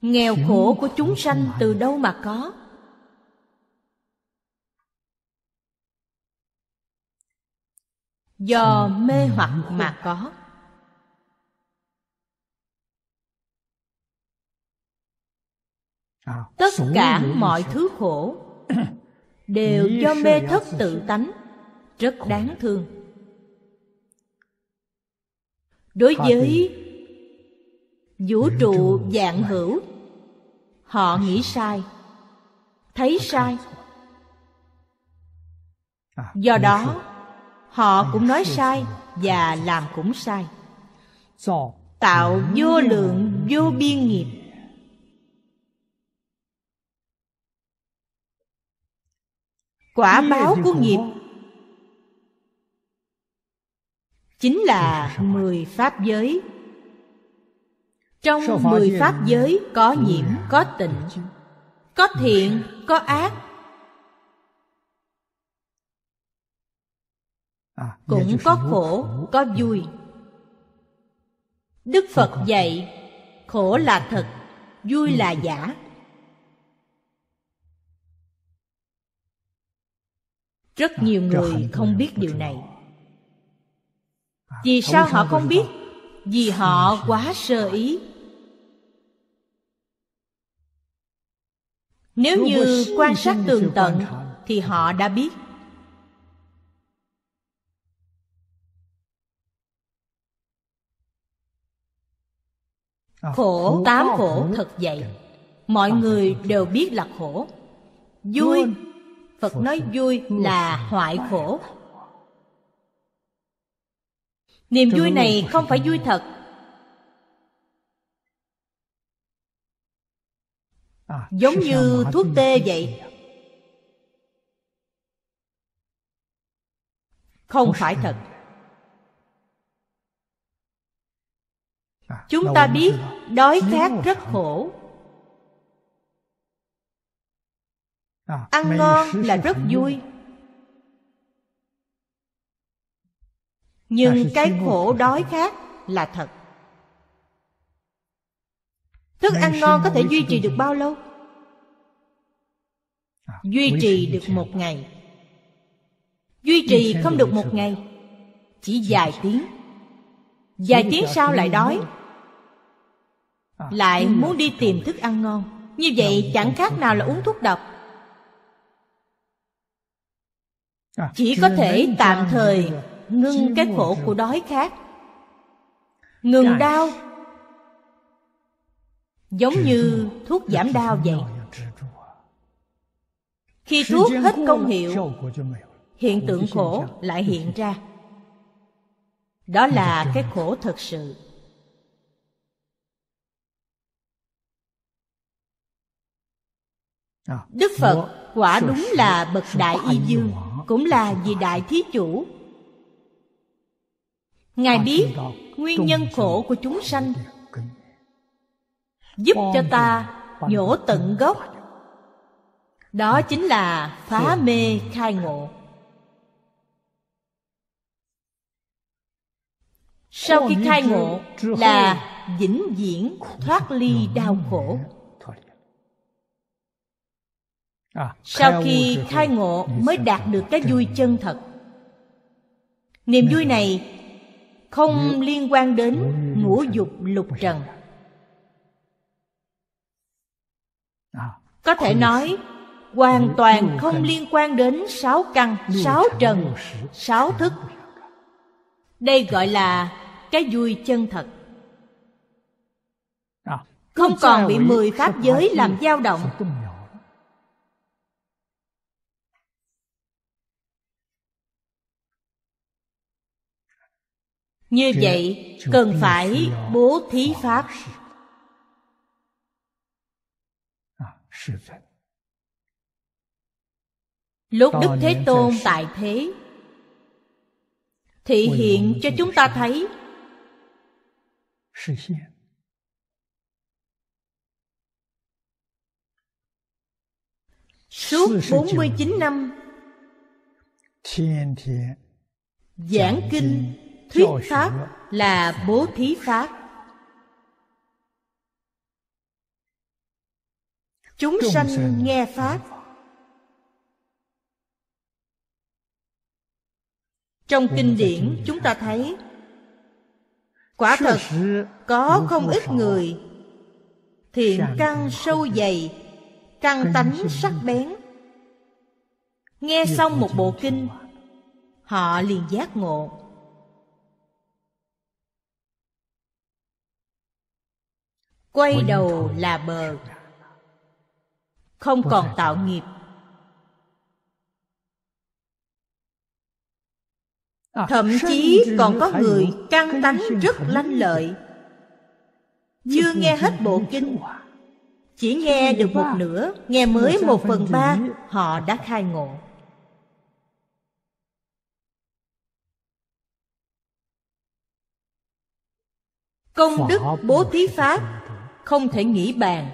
nghèo khổ của chúng sanh từ đâu mà có do mê hoặc mà có tất cả mọi thứ khổ đều do mê thất tự tánh rất đáng thương đối với vũ trụ dạng hữu họ nghĩ sai thấy à, sai do đó họ cũng nói sai và làm cũng sai tạo vô lượng vô biên nghiệp quả báo của nghiệp chính là mười pháp giới trong mười pháp giới có nhiễm có tịnh có thiện có ác à, cũng có khổ có vui đức phật dạy khổ là thật vui là giả rất à, nhiều người à, không biết điều này vì sao họ không biết vì họ quá sơ ý nếu như quan sát tường tận thì họ đã biết khổ tám khổ thật vậy mọi người đều biết là khổ vui phật nói vui là hoại khổ niềm vui này không phải vui thật giống như thuốc tê vậy không phải thật à, chúng ta biết đói khát rất khổ à, ăn ngon là rất vui nhưng à, cái khổ đói khát là thật thức ăn ngon có thể duy trì được bao lâu À, duy trì được một ngày duy trì không được một ngày chỉ vài tiếng vài tiếng sau lại đói à, lại muốn đi tìm thức ăn ngon như vậy chẳng khác nào là uống thuốc độc à, chỉ có thể tạm thời ngưng cái khổ của đói khát ngừng đau giống như thuốc giảm đau vậy khi thuốc hết công hiệu hiện tượng khổ lại hiện ra đó là cái khổ thật sự à, đức phật quả đúng là bậc đại y dương cũng là vị đại thí chủ ngài biết nguyên nhân khổ của chúng sanh giúp cho ta nhổ tận gốc đó chính là phá dạ. mê khai ngộ Sau khi khai ngộ là vĩnh viễn thoát ly đau khổ Sau khi khai ngộ mới đạt được cái vui chân thật Niềm vui này không liên quan đến ngũ dục lục trần Có thể nói hoàn toàn không liên quan đến sáu căn sáu trần sáu thức đây gọi là cái vui chân thật à, không còn bị mười pháp giới làm dao động như vậy cần phải bố thí pháp Lúc Đức Thế Tôn tại thế Thị hiện cho chúng ta thấy Suốt 49 năm Giảng kinh Thuyết pháp là bố thí pháp Chúng sanh nghe pháp trong kinh điển chúng ta thấy quả thật có không ít người thiện căn sâu dày căn tánh sắc bén nghe xong một bộ kinh họ liền giác ngộ quay đầu là bờ không còn tạo nghiệp Ờ, thậm chí còn có người căng tánh rất lanh lợi chưa nghe hết bộ kinh chỉ nghe được một nửa nghe mới một phần ba họ đã khai ngộ công đức bố thí pháp không thể nghĩ bàn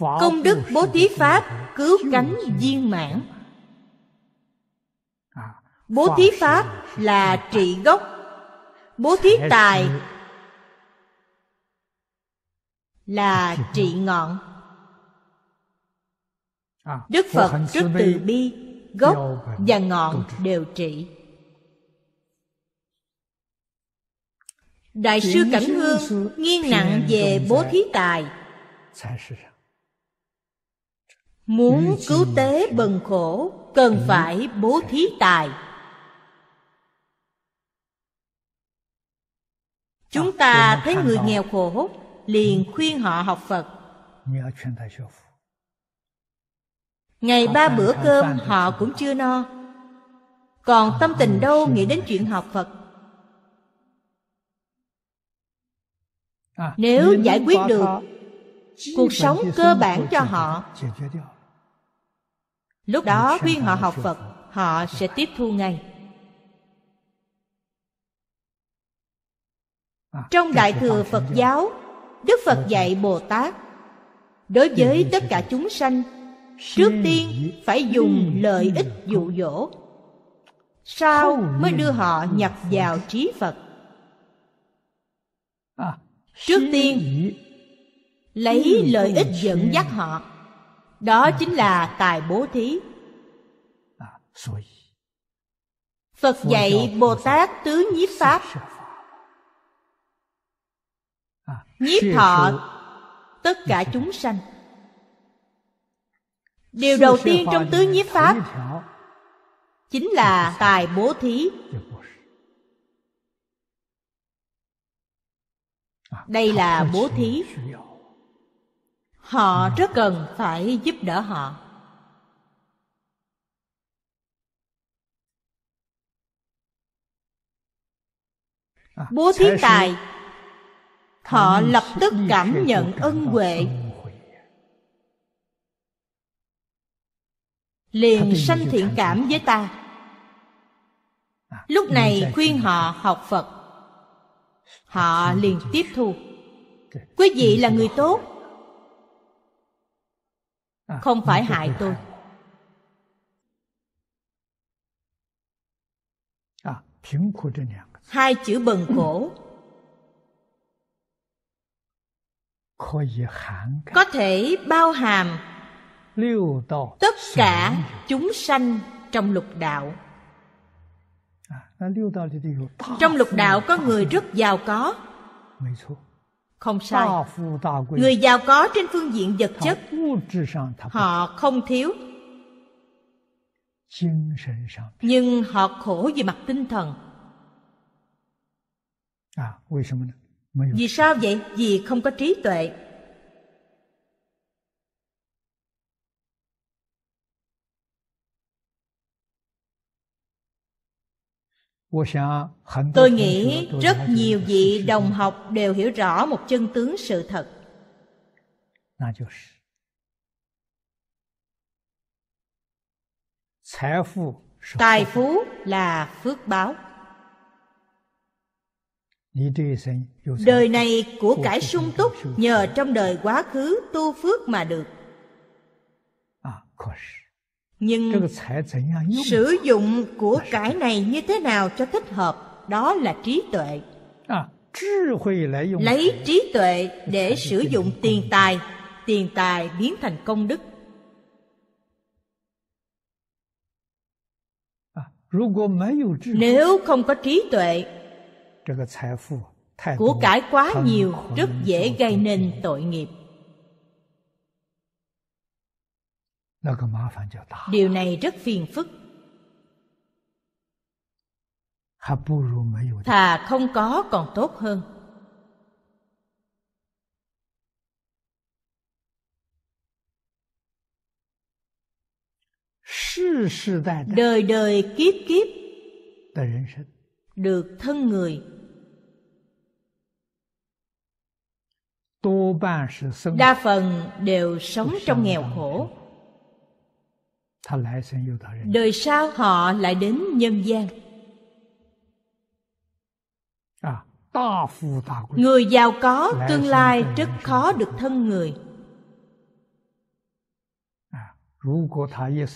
công đức bố thí pháp cứu cánh viên mãn Bố thí pháp là trị gốc Bố thí tài là trị ngọn à, Đức Phật rất từ bi Gốc và ngọn đều trị Đại sư Cảnh Hương nghiêng nặng về bố thí tài Muốn cứu tế bần khổ Cần phải bố thí tài Chúng ờ, ta thấy người nghèo khổ Liền ừ. khuyên họ học Phật Ngày ba bữa cơm họ cũng chưa no Còn ờ, tâm tình đâu nghĩ đến chuyện học Phật à, Nếu giải quyết được Cuộc sống cơ bản cho họ Lúc đó khuyên họ học Phật Họ sẽ tiếp thu ngay À, trong đại thừa phật giáo đức phật dạy bồ tát đối với tất cả chúng sanh trước tiên phải dùng hmm, lợi hmm, ích dụ dỗ sau mới đưa họ nhập vào trí phật à, trước tiên lấy hmm, lợi ích dẫn dắt họ đó à, chính là tài bố thí phật dạy bồ tát tứ nhiếp pháp À, nhiếp thọ tất cả chúng sanh điều đầu tiên trong tứ nhiếp pháp chính là tài bố thí à, đây là bố thí họ à. rất cần phải giúp đỡ họ bố thí tài họ lập tức cảm nhận ân huệ liền sanh thiện cảm với ta lúc à, này khuyên họ học phật họ liền tiếp thu quý vị là người tốt à, không phải hại tôi à, hai chữ bần cổ có thể bao hàm tất cả chúng sanh trong lục đạo à, trong lục đạo có người rất giàu có không sai người giàu có trên phương diện vật chất họ không thiếu nhưng họ khổ về mặt tinh thần à, vì sao vậy vì không có trí tuệ tôi nghĩ rất nhiều vị đồng học đều hiểu rõ một chân tướng sự thật tài phú là phước báo Đời này của cải sung túc nhờ trong đời quá khứ tu phước mà được. À, Nhưng sử dụng của cải này như thế nào cho thích hợp, đó là trí tuệ. À, Lấy trí tuệ để sử dụng tiền tài, tiền tài biến thành công đức. À, Nếu không có trí tuệ của cải quá nhiều rất dễ gây nên tội nghiệp điều này rất phiền phức thà không có còn tốt hơn đời đời kiếp kiếp được thân người đa phần đều sống trong nghèo khổ đời sau họ lại đến nhân gian à, người giàu có tương lai rất khó được thân người à,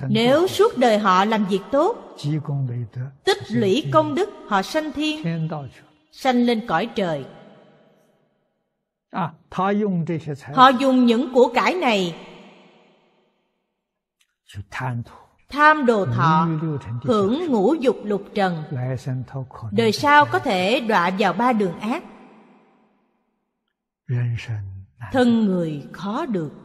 nếu suốt đời họ làm việc tốt tích lũy công đức họ sanh thiên sanh lên cõi trời Họ dùng những của cải này tham đồ thọ hưởng ngũ dục lục trần đời sau có thể đọa vào ba đường ác thân người khó được